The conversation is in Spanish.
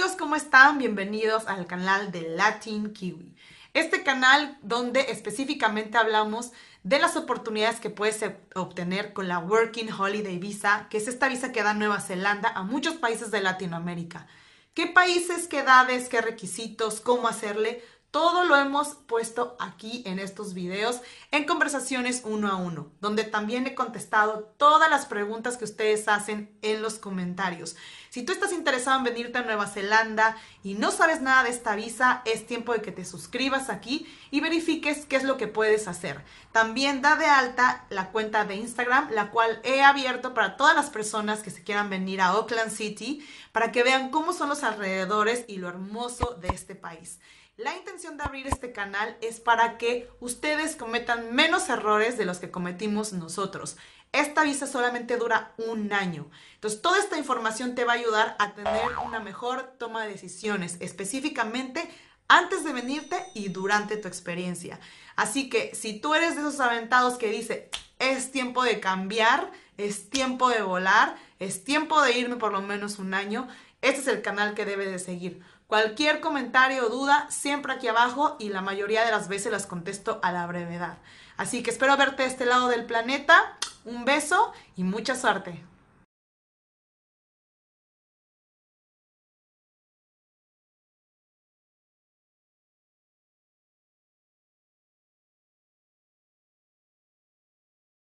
amigos, ¿cómo están? Bienvenidos al canal de Latin Kiwi. Este canal donde específicamente hablamos de las oportunidades que puedes obtener con la Working Holiday Visa, que es esta visa que da Nueva Zelanda a muchos países de Latinoamérica. ¿Qué países, qué edades, qué requisitos, cómo hacerle? Todo lo hemos puesto aquí en estos videos en conversaciones uno a uno, donde también he contestado todas las preguntas que ustedes hacen en los comentarios. Si tú estás interesado en venirte a Nueva Zelanda y no sabes nada de esta visa, es tiempo de que te suscribas aquí y verifiques qué es lo que puedes hacer. También da de alta la cuenta de Instagram, la cual he abierto para todas las personas que se quieran venir a Oakland City para que vean cómo son los alrededores y lo hermoso de este país. La intención de abrir este canal es para que ustedes cometan menos errores de los que cometimos nosotros. Esta visa solamente dura un año. Entonces, toda esta información te va a ayudar a tener una mejor toma de decisiones, específicamente antes de venirte y durante tu experiencia. Así que si tú eres de esos aventados que dice, es tiempo de cambiar, es tiempo de volar, es tiempo de irme por lo menos un año, este es el canal que debe de seguir. Cualquier comentario o duda, siempre aquí abajo y la mayoría de las veces las contesto a la brevedad. Así que espero verte de este lado del planeta. Un beso y mucha suerte.